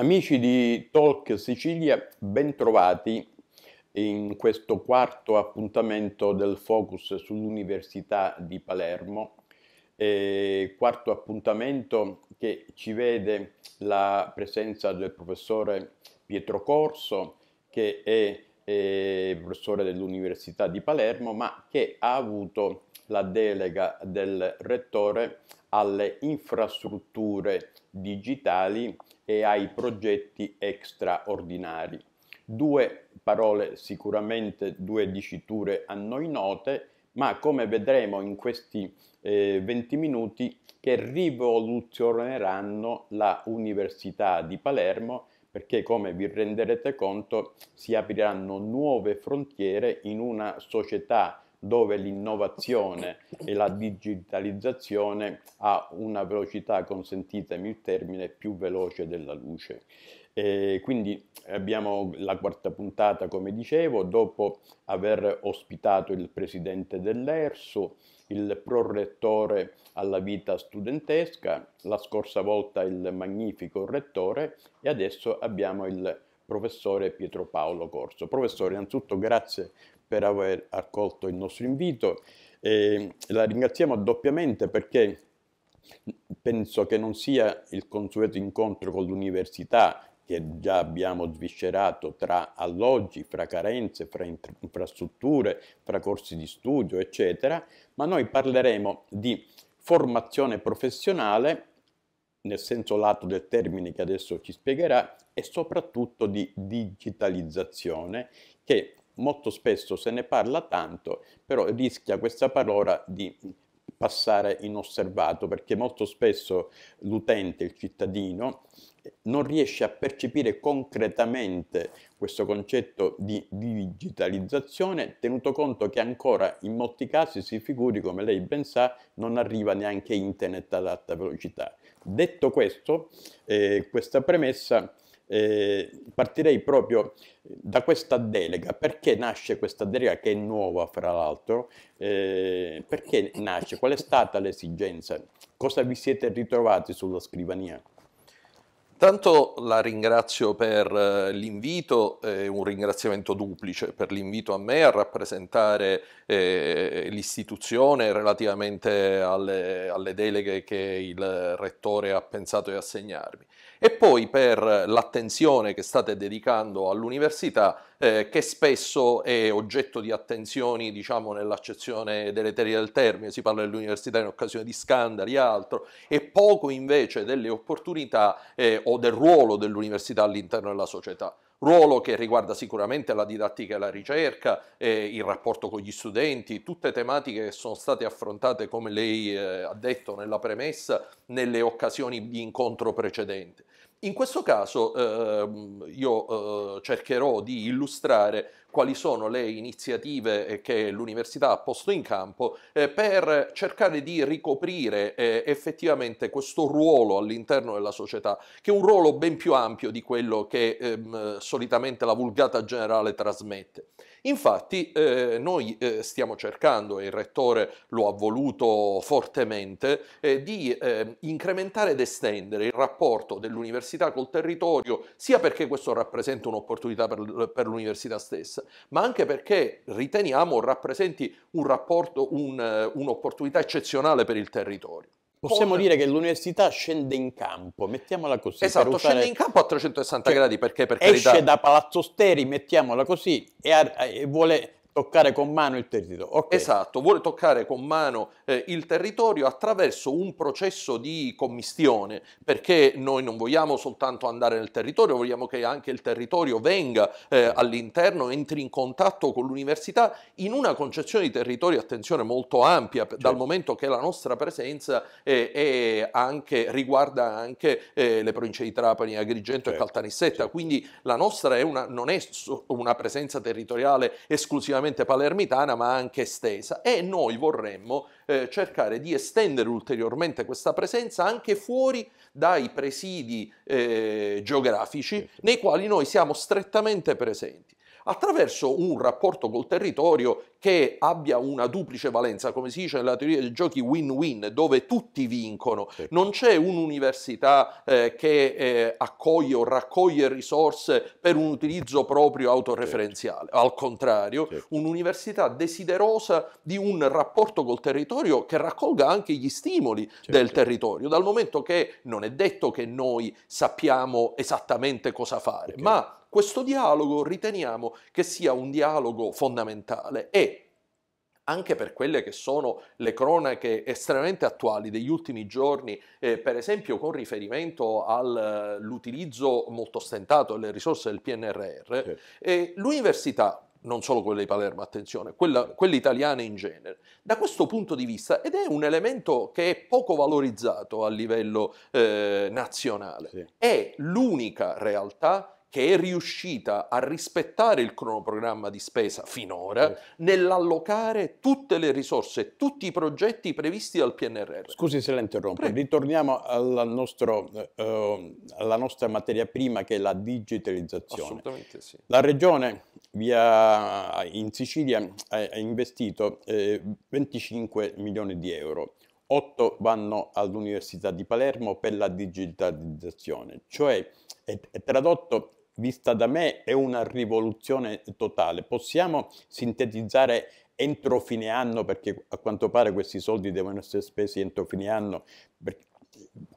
Amici di Talk Sicilia, bentrovati in questo quarto appuntamento del Focus sull'Università di Palermo, eh, quarto appuntamento che ci vede la presenza del professore Pietro Corso, che è eh, professore dell'Università di Palermo, ma che ha avuto la delega del Rettore alle infrastrutture digitali e ai progetti extraordinari. Due parole sicuramente, due diciture a noi note, ma come vedremo in questi eh, 20 minuti che rivoluzioneranno la Università di Palermo perché come vi renderete conto si apriranno nuove frontiere in una società dove l'innovazione e la digitalizzazione ha una velocità, consentitemi il termine, più veloce della luce. E quindi abbiamo la quarta puntata, come dicevo, dopo aver ospitato il presidente dell'ERSO, il prorettore alla vita studentesca, la scorsa volta il magnifico rettore e adesso abbiamo il professore Pietro Paolo Corso. Professore, innanzitutto grazie per aver accolto il nostro invito e la ringraziamo doppiamente perché penso che non sia il consueto incontro con l'università che già abbiamo sviscerato tra alloggi, fra carenze, fra infrastrutture, fra corsi di studio, eccetera, ma noi parleremo di formazione professionale, nel senso lato del termine che adesso ci spiegherà, e soprattutto di digitalizzazione, che molto spesso se ne parla tanto, però rischia questa parola di passare inosservato perché molto spesso l'utente, il cittadino, non riesce a percepire concretamente questo concetto di digitalizzazione, tenuto conto che ancora in molti casi si figuri, come lei ben sa, non arriva neanche internet ad alta velocità. Detto questo, eh, questa premessa eh, partirei proprio da questa delega. Perché nasce questa delega che è nuova, fra l'altro? Eh, perché nasce? Qual è stata l'esigenza? Cosa vi siete ritrovati sulla scrivania? Tanto la ringrazio per eh, l'invito, eh, un ringraziamento duplice per l'invito a me a rappresentare eh, l'istituzione relativamente alle, alle, deleghe che il Rettore ha pensato di assegnarmi e poi per l'attenzione che state dedicando all'università, eh, che spesso è oggetto di attenzioni, diciamo, nell'accezione teorie del termine, si parla dell'università in occasione di scandali e altro, e poco invece delle opportunità eh, o del ruolo dell'università all'interno della società ruolo che riguarda sicuramente la didattica e la ricerca, eh, il rapporto con gli studenti, tutte tematiche che sono state affrontate, come lei eh, ha detto nella premessa, nelle occasioni di incontro precedente. In questo caso eh, io eh, cercherò di illustrare quali sono le iniziative eh, che l'università ha posto in campo eh, per cercare di ricoprire eh, effettivamente questo ruolo all'interno della società, che è un ruolo ben più ampio di quello che ehm, solitamente la vulgata generale trasmette. Infatti eh, noi eh, stiamo cercando, e il Rettore lo ha voluto fortemente, eh, di eh, incrementare ed estendere il rapporto dell'università col territorio, sia perché questo rappresenta un'opportunità per, per l'università stessa, ma anche perché riteniamo rappresenti un rapporto, un, eh, un'opportunità eccezionale per il territorio. Possiamo dire che l'università scende in campo, mettiamola così. Esatto, usare... scende in campo a 360 cioè, gradi perché per esce carità... da Palazzo Steri, mettiamola così, e, a, e vuole Toccare con mano il territorio. Okay. Esatto, vuole toccare con mano eh, il territorio attraverso un processo di commistione, perché noi non vogliamo soltanto andare nel territorio, vogliamo che anche il territorio venga eh, all'interno, entri in contatto con l'università in una concezione di territorio, attenzione, molto ampia, certo. dal momento che la nostra presenza eh, è anche, riguarda anche eh, le province di Trapani, Agrigento certo. e Caltanissetta, certo. quindi la nostra è una, non è una presenza territoriale esclusivamente meramente palermitana ma anche estesa e noi vorremmo eh, cercare di estendere ulteriormente questa presenza anche fuori dai presidi eh, geografici certo. nei quali noi siamo strettamente presenti attraverso un rapporto col territorio che abbia una duplice valenza, come si dice nella teoria dei giochi win-win, dove tutti vincono. Non c'è un'università eh, che eh, accoglie o raccoglie risorse per un utilizzo proprio autoreferenziale, al contrario, un'università desiderosa di un rapporto col territorio che raccolga anche gli stimoli del territorio, dal momento che non è detto che noi sappiamo esattamente cosa fare, okay. ma questo dialogo riteniamo che sia un dialogo fondamentale e anche per quelle che sono le cronache estremamente attuali degli ultimi giorni, eh, per esempio con riferimento all'utilizzo molto ostentato delle risorse del PNRR, sì. Eh, l'università non solo quella di Palermo, attenzione, quella, quelle italiane in genere. Da questo punto di vista, ed è un elemento che è poco valorizzato a livello eh, nazionale, sì. è l'unica realtà che è riuscita a rispettare il cronoprogramma di spesa finora sì. nell'allocare tutte le risorse, tutti i progetti previsti dal PNRR. Scusi se la interrompo, Prego. ritorniamo alla, nostro, eh, eh, alla, nostra materia prima che è la digitalizzazione. Assolutamente sì. La regione via, in Sicilia ha investito eh, 25 milioni di euro. 8 vanno all'Università di Palermo per la digitalizzazione, cioè è, tradotto vista da me è una rivoluzione totale. Possiamo sintetizzare entro fine anno, perché a quanto pare questi soldi devono essere spesi entro fine anno,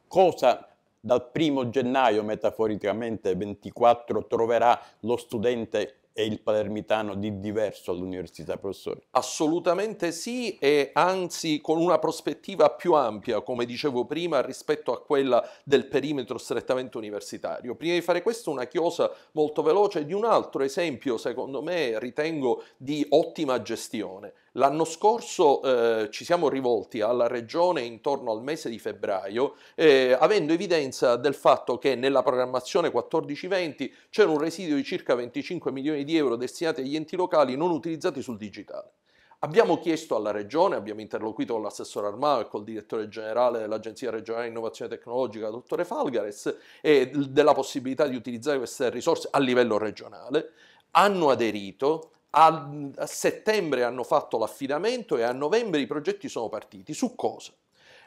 cosa dal primo gennaio, metaforicamente 24, troverà lo studente è il palermitano di diverso all'università, professore? Assolutamente sì e anzi con una prospettiva più ampia, come dicevo prima, rispetto a quella del perimetro strettamente universitario. Prima di fare questo una chiosa molto veloce di un altro esempio, secondo me, ritengo, di ottima gestione L'anno scorso eh, ci siamo rivolti alla Regione intorno al mese di febbraio, eh, avendo evidenza del fatto che nella programmazione 14-20 c'era un residuo di circa 25 milioni di euro destinati agli enti locali non utilizzati sul digitale. Abbiamo chiesto alla Regione, abbiamo interloquito con l'assessore Armao e col direttore generale dell'Agenzia regionale di innovazione tecnologica, dottore Falgares, della possibilità di utilizzare queste risorse a livello regionale. Hanno aderito, a, a settembre hanno fatto l'affidamento e a novembre i progetti sono partiti. Su cosa?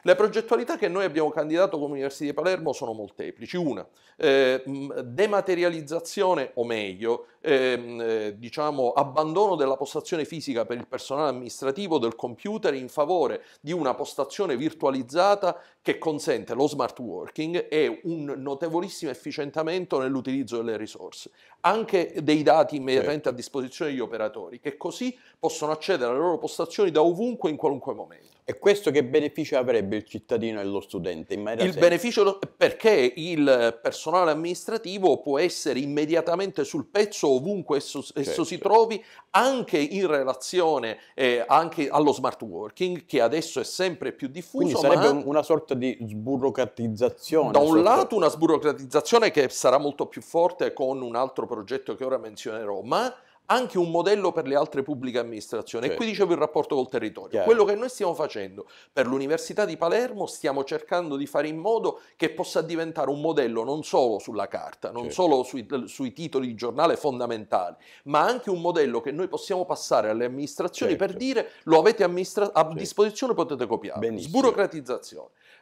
Le progettualità che noi abbiamo candidato come Università di Palermo sono molteplici. Una, eh, dematerializzazione o meglio, ehm, eh, diciamo, abbandono della postazione fisica per il personale amministrativo del computer in favore di una postazione virtualizzata che consente lo smart working e un notevolissimo efficientamento nell'utilizzo delle risorse, anche dei dati immediatamente a disposizione degli operatori, che così possono accedere alle loro postazioni da ovunque in qualunque momento. E questo che beneficio avrebbe il cittadino e lo studente? In il senso? beneficio perché il personale amministrativo può essere immediatamente sul pezzo ovunque esso, esso certo. si trovi, anche in relazione eh, anche allo smart working, che adesso è sempre più diffuso. Quindi sarebbe ma... una sorta di sburocratizzazione. Da un sorta... lato una sburocratizzazione che sarà molto più forte con un altro progetto che ora menzionerò, ma anche un modello per le altre pubbliche amministrazioni. Certo. E qui certo. dicevo il rapporto col territorio. Chiaro. Quello che noi stiamo facendo per l'Università di Palermo, stiamo cercando di fare in modo che possa diventare un modello non solo sulla carta, non certo. solo sui, sui, titoli di giornale fondamentali, ma anche un modello che noi possiamo passare alle amministrazioni certo. per dire lo avete a disposizione, potete copiare. Benissimo. Sburocratizzazione.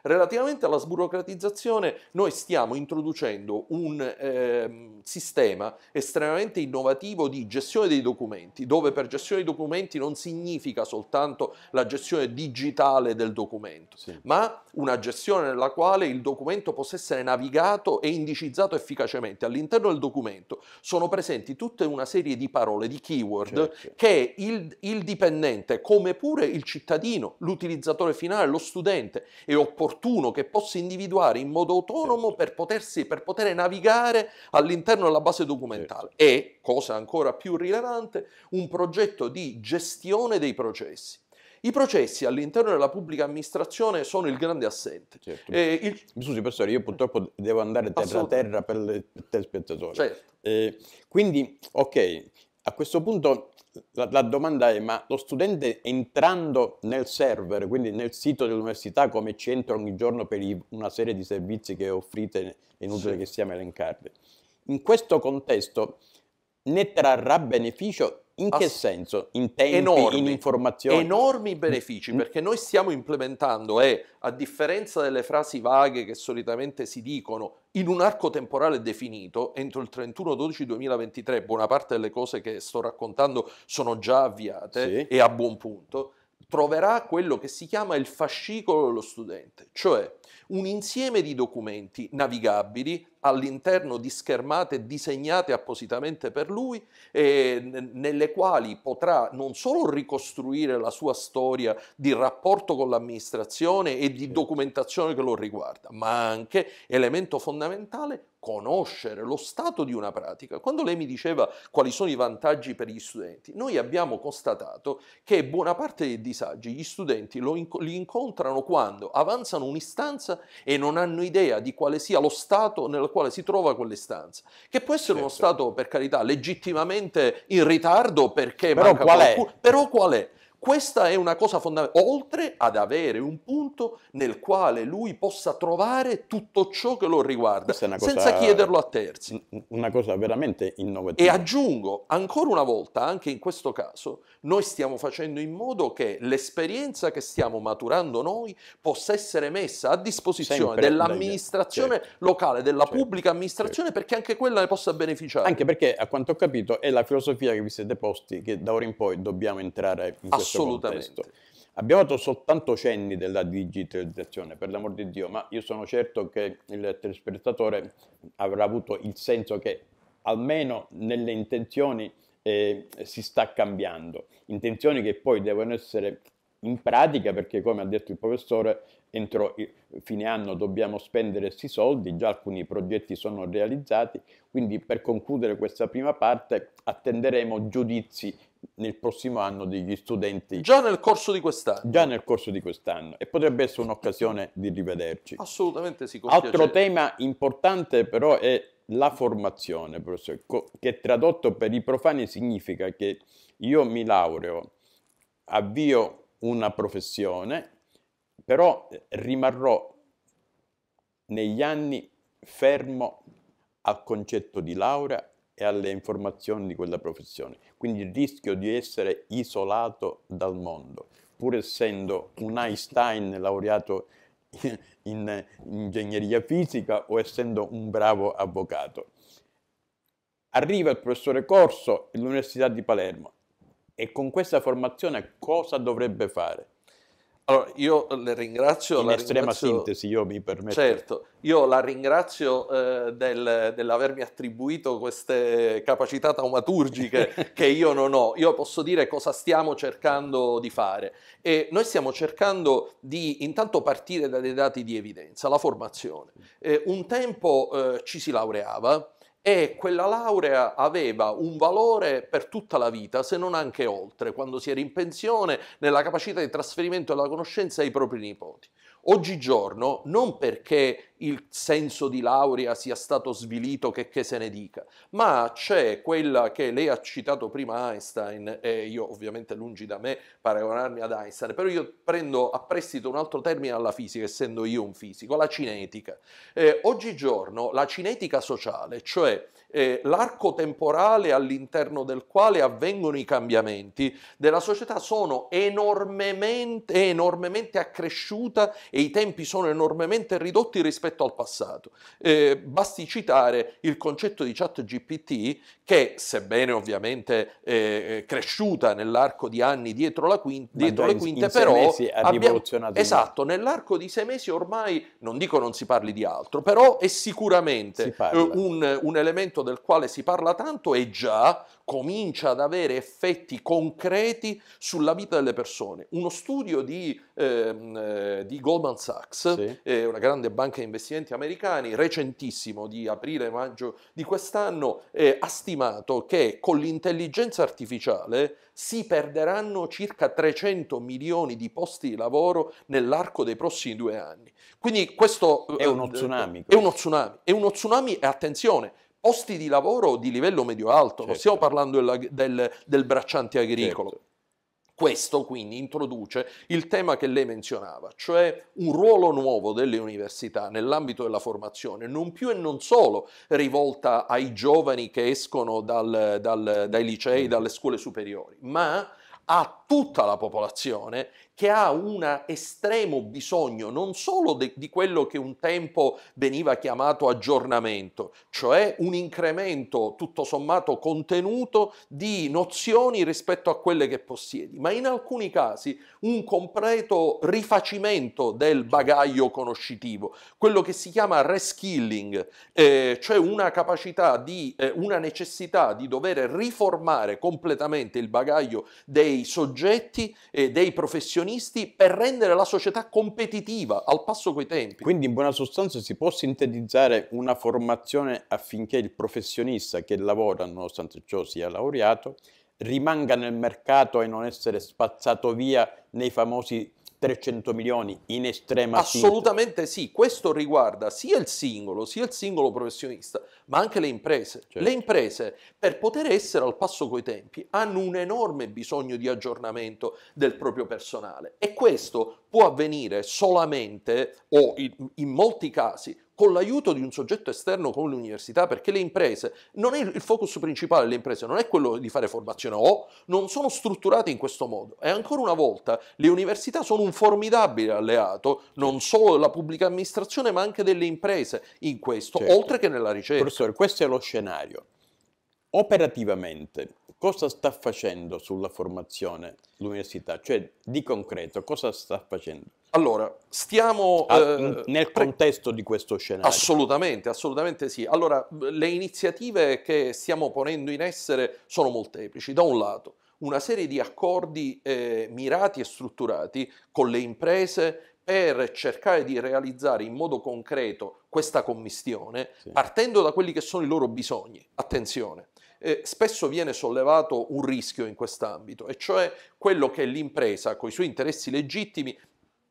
Relativamente alla sburocratizzazione, noi stiamo introducendo un eh, sistema estremamente innovativo di gestione dei documenti, dove per gestione dei documenti non significa soltanto la gestione digitale del documento, sì. ma una gestione nella quale il documento possa essere navigato e indicizzato efficacemente. All'interno del documento sono presenti tutta una serie di parole, di keyword, certo, certo, che il, il dipendente, come pure il cittadino, l'utilizzatore finale, lo studente, è opportuno opportuno che possa individuare in modo autonomo certo. per, potersi, per poter navigare all'interno della base documentale e, cosa ancora più rilevante, un progetto di gestione dei processi. I processi all'interno della pubblica amministrazione sono il grande assente. Certo. Eh, il... Mi scusi, professore, io purtroppo devo andare terra a terra per il telespettatore. Certo. Eh, quindi, ok, a questo punto la, la domanda è, ma lo studente entrando nel server, quindi nel sito dell'università, come ci entra ogni giorno per i, una serie di servizi che offrite, è inutile sì. che stiamo elencarli, in questo contesto ne trarrà beneficio in che ass- senso? In tempi, enormi, in informazioni? Enormi benefici, mm. perché noi stiamo implementando e, a differenza delle frasi vaghe che solitamente si dicono, in un arco temporale definito, entro il 31-12-2023, buona parte delle cose che sto raccontando sono già avviate sì. e a buon punto, troverà quello che si chiama il fascicolo dello studente, cioè un insieme di documenti navigabili all'interno di schermate disegnate appositamente per lui, eh, nelle quali potrà non solo ricostruire la sua storia di rapporto con l'amministrazione e di documentazione che lo riguarda, ma anche, elemento fondamentale, conoscere lo stato di una pratica. Quando lei mi diceva quali sono i vantaggi per gli studenti, noi abbiamo constatato che buona parte dei disagi gli studenti inc li incontrano quando avanzano un'istanza e non hanno idea di quale sia lo stato nel quale si trova quell'istanza, che può essere certo. uno stato per carità legittimamente in ritardo perché però manca qual qualcuno, è? però qual è? Questa è una cosa fondamentale, oltre ad avere un punto nel quale lui possa trovare tutto ciò che lo riguarda, cosa, senza chiederlo a terzi. Una cosa veramente innovativa. E aggiungo, ancora una volta, anche in questo caso, noi stiamo facendo in modo che l'esperienza che stiamo maturando noi possa essere messa a disposizione dell'amministrazione certo, locale, della certo, pubblica certo. amministrazione, certo. perché anche quella ne possa beneficiare. Anche perché, a quanto ho capito, è la filosofia che vi siete posti che da ora in poi dobbiamo entrare in questo ah, Assolutamente. Abbiamo fatto soltanto cenni della digitalizzazione, per l'amor di Dio, ma io sono certo che il telespettatore avrà avuto il senso che almeno nelle intenzioni eh, si sta cambiando, intenzioni che poi devono essere in pratica perché come ha detto il professore entro fine anno dobbiamo spendere questi soldi, già alcuni progetti sono realizzati, quindi per concludere questa prima parte attenderemo giudizi nel prossimo anno degli studenti. Già nel corso di quest'anno. Già nel corso di quest'anno e potrebbe essere un'occasione di rivederci. Assolutamente sì. Altro piacere. tema importante però è la formazione, professore, che tradotto per i profani significa che io mi laureo, avvio una professione, però eh, rimarrò negli anni fermo al concetto di laurea e alle informazioni di quella professione. Quindi il rischio di essere isolato dal mondo, pur essendo un Einstein laureato in, ingegneria fisica o essendo un bravo avvocato. Arriva il professore Corso all'Università di Palermo e con questa formazione cosa dovrebbe fare? Allora, io eh, le ringrazio. In estrema ringrazio, sintesi, io mi permetto. Certo, io la ringrazio eh, del, dell'avermi attribuito queste capacità taumaturgiche che io non ho. Io posso dire cosa stiamo cercando di fare. E noi stiamo cercando di intanto partire da dei dati di evidenza, la formazione. Eh, un tempo eh, ci si laureava e quella laurea aveva un valore per tutta la vita, se non anche oltre, quando si era in pensione, nella capacità di trasferimento della conoscenza ai propri nipoti. Oggigiorno, non perché il senso di laurea sia stato svilito, che, che se ne dica, ma c'è quella che lei ha citato prima Einstein, e io ovviamente lungi da me paragonarmi ad Einstein, però io prendo a prestito un altro termine alla fisica, essendo io un fisico, la cinetica. Eh, oggigiorno la cinetica sociale, cioè eh, l'arco temporale all'interno del quale avvengono i cambiamenti della società, sono enormemente, enormemente accresciuta e i tempi sono enormemente ridotti rispetto rispetto al passato. Eh, basti citare il concetto di chat GPT che, sebbene ovviamente eh, eh, cresciuta nell'arco di anni dietro, la quin- dietro le quinte, in, in però... ha rivoluzionato. Esatto, nell'arco di sei mesi ormai, non dico non si parli di altro, però è sicuramente si un, un elemento del quale si parla tanto e già comincia ad avere effetti concreti sulla vita delle persone. Uno studio di, ehm, eh, di Goldman Sachs, sì. eh, una grande banca di investimenti americani, recentissimo di aprile-maggio di quest'anno, eh, ha stimato che con l'intelligenza artificiale si perderanno circa 300 milioni di posti di lavoro nell'arco dei prossimi due anni. Quindi questo è uno eh, tsunami. È uno tsunami, è uno tsunami e attenzione, posti di lavoro di livello medio-alto, certo. non stiamo certo. parlando del, del, del bracciante agricolo. Certo. Questo quindi introduce il tema che lei menzionava, cioè un ruolo nuovo delle università nell'ambito della formazione, non più e non solo rivolta ai giovani che escono dal, dal, dai licei, mm. dalle scuole superiori, ma a tutta la popolazione che ha un estremo bisogno non solo de, di quello che un tempo veniva chiamato aggiornamento, cioè un incremento tutto sommato contenuto di nozioni rispetto a quelle che possiedi, ma in alcuni casi un completo rifacimento del bagaglio conoscitivo, quello che si chiama reskilling, eh, cioè una capacità di, eh, una necessità di dover riformare completamente il bagaglio dei soggetti e eh, dei professionisti professionisti per rendere la società competitiva al passo coi tempi. Quindi in buona sostanza si può sintetizzare una formazione affinché il professionista che lavora, nonostante ciò sia laureato, rimanga nel mercato e non essere spazzato via nei famosi 300 milioni in estrema Assolutamente sintesi. sì, questo riguarda sia il singolo, sia il singolo professionista, ma anche le imprese. Certo. Le imprese, per poter essere al passo coi tempi, hanno un enorme bisogno di aggiornamento del proprio personale e questo può avvenire solamente o in, in molti casi con l'aiuto di un soggetto esterno come l'università, perché le imprese, non è il focus principale delle imprese, non è quello di fare formazione o non sono strutturate in questo modo. E ancora una volta le università sono un formidabile alleato, non solo della pubblica amministrazione, ma anche delle imprese in questo, certo. oltre che nella ricerca. Professore, questo è lo scenario. Operativamente, cosa sta facendo sulla formazione l'università? Cioè, di concreto, cosa sta facendo? Allora, stiamo... Ah, eh, nel contesto di questo scenario. Assolutamente, assolutamente sì. Allora, le iniziative che stiamo ponendo in essere sono molteplici. Da un lato, una serie di accordi eh, mirati e strutturati con le imprese per cercare di realizzare in modo concreto questa commissione, sì. partendo da quelli che sono i loro bisogni. Attenzione, eh, spesso viene sollevato un rischio in quest'ambito, e cioè quello che l'impresa, con i suoi interessi legittimi,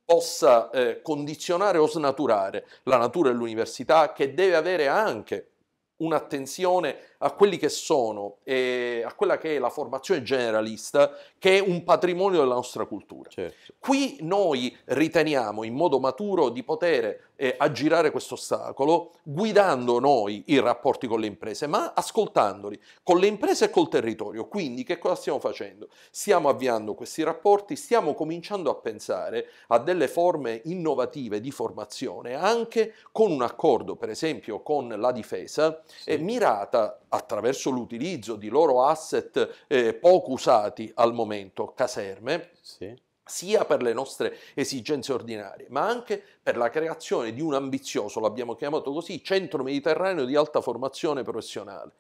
possa eh, condizionare o snaturare la natura dell'università, che deve avere anche un'attenzione a quelli che sono e a quella che è la formazione generalista, che è un patrimonio della nostra cultura. Certo. Qui noi riteniamo in modo maturo di poter eh, aggirare questo ostacolo guidando noi i rapporti con le imprese, ma ascoltandoli con le imprese e col territorio. Quindi che cosa stiamo facendo? Stiamo avviando questi rapporti, stiamo cominciando a pensare a delle forme innovative di formazione, anche con un accordo, per esempio, con la difesa, sì. eh, mirata attraverso l'utilizzo di loro asset eh, poco usati al momento, caserme. Sì sia per le nostre esigenze ordinarie, ma anche per la creazione di un ambizioso, l'abbiamo chiamato così, centro mediterraneo di alta formazione professionale.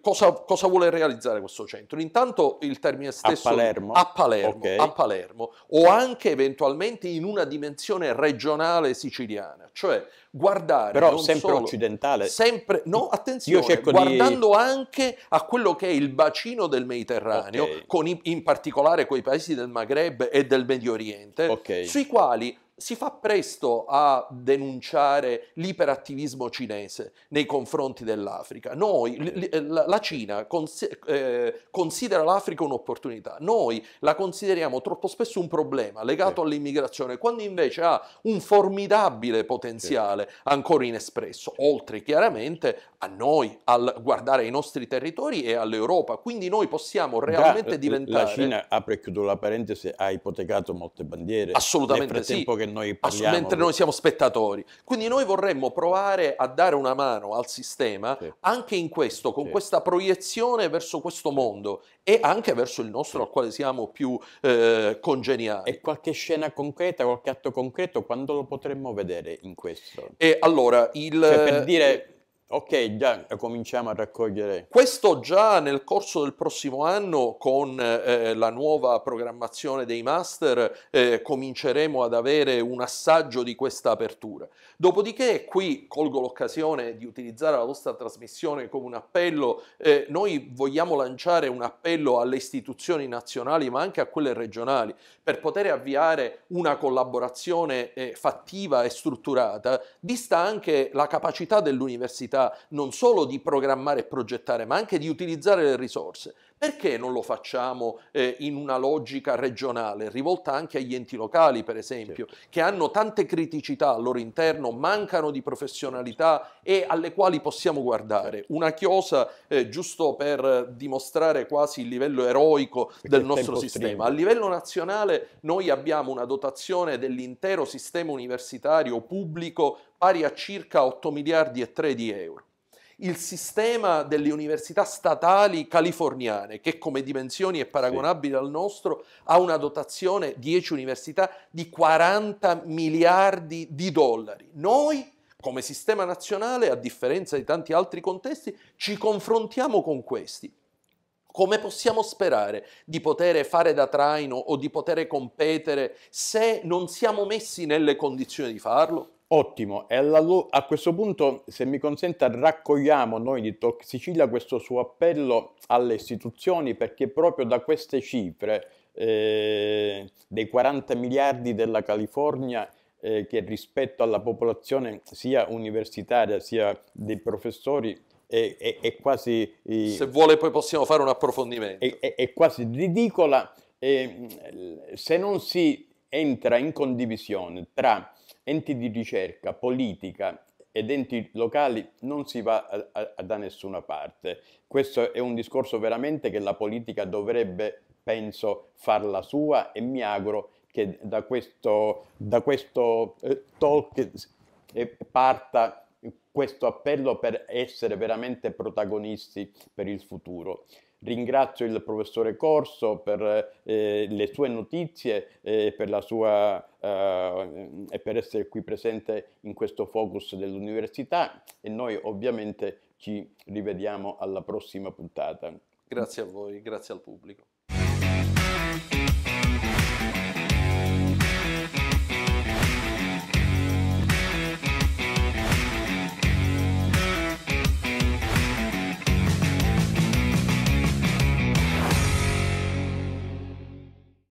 Cosa, cosa, vuole realizzare questo centro? Intanto il termine stesso a Palermo, a Palermo, okay. a Palermo o anche eventualmente in una dimensione regionale siciliana, cioè guardare però sempre solo, occidentale. Sempre, no, attenzione, guardando di... anche a quello che è il bacino del Mediterraneo, okay. con i, in particolare quei paesi del Maghreb e del Medio Oriente, okay. sui quali si fa presto a denunciare l'iperattivismo cinese nei confronti dell'Africa. Noi, eh, la Cina cons- eh, considera l'Africa un'opportunità, noi la consideriamo troppo spesso un problema legato sì. all'immigrazione, quando invece ha un formidabile potenziale ancora inespresso, oltre chiaramente a noi, al guardare ai nostri territori e all'Europa. Quindi noi possiamo realmente Già, eh, diventare... La Cina, apre e chiudo la parentesi, ha ipotecato molte bandiere. Assolutamente nel frattempo sì che noi parliamo. Mentre noi siamo spettatori. Quindi noi vorremmo provare a dare una mano al sistema sì. anche in questo, con sì. questa proiezione verso questo mondo e anche verso il nostro al quale siamo più eh, congeniali. E qualche scena concreta, qualche atto concreto, quando lo potremmo vedere in questo? E allora, il... Cioè, per dire, Ok, già cominciamo a raccogliere. Questo già nel corso del prossimo anno con eh, eh, la nuova programmazione dei master eh, cominceremo ad avere un assaggio di questa apertura. Dopodiché qui colgo l'occasione di utilizzare la vostra trasmissione come un appello. Eh, noi vogliamo lanciare un appello alle istituzioni nazionali ma anche a quelle regionali per poter avviare una collaborazione eh, fattiva e strutturata. vista anche la capacità dell'università non solo di programmare e progettare, ma anche di utilizzare le risorse. Perché non lo facciamo eh, in una logica regionale, rivolta anche agli enti locali, per esempio, certo. che hanno tante criticità al loro interno, mancano di professionalità e alle quali possiamo guardare? Certo. Una chiosa, eh, giusto per dimostrare quasi il livello eroico Perché del nostro sistema. Stringo. A livello nazionale noi abbiamo una dotazione dell'intero sistema universitario pubblico pari a circa 8 miliardi e 3 di euro il sistema delle università statali californiane, che come dimensioni è paragonabile sì. al nostro, ha una dotazione, 10 università, di 40 miliardi di dollari. Noi, come sistema nazionale, a differenza di tanti altri contesti, ci confrontiamo con questi. Come possiamo sperare di poter fare da traino o di poter competere se non siamo messi nelle condizioni di farlo? Ottimo, e a questo punto, se mi consente, raccogliamo noi di Toxicilla questo suo appello alle istituzioni perché proprio da queste cifre eh, dei 40 miliardi della California eh, che rispetto alla popolazione sia universitaria sia dei professori è, è, è quasi... Eh, se vuole poi possiamo fare un approfondimento. È, è quasi ridicola se non si entra in condivisione tra enti di ricerca, politica ed enti locali non si va a, a, da nessuna parte. Questo è un discorso veramente che la politica dovrebbe, penso, farla sua e mi auguro che da questo, da questo eh, talk eh, parta questo appello per essere veramente protagonisti per il futuro. Ringrazio il professore Corso per eh, le sue notizie e per, sua, eh, e per essere qui presente in questo focus dell'università e noi ovviamente ci rivediamo alla prossima puntata. Grazie a voi, grazie al pubblico.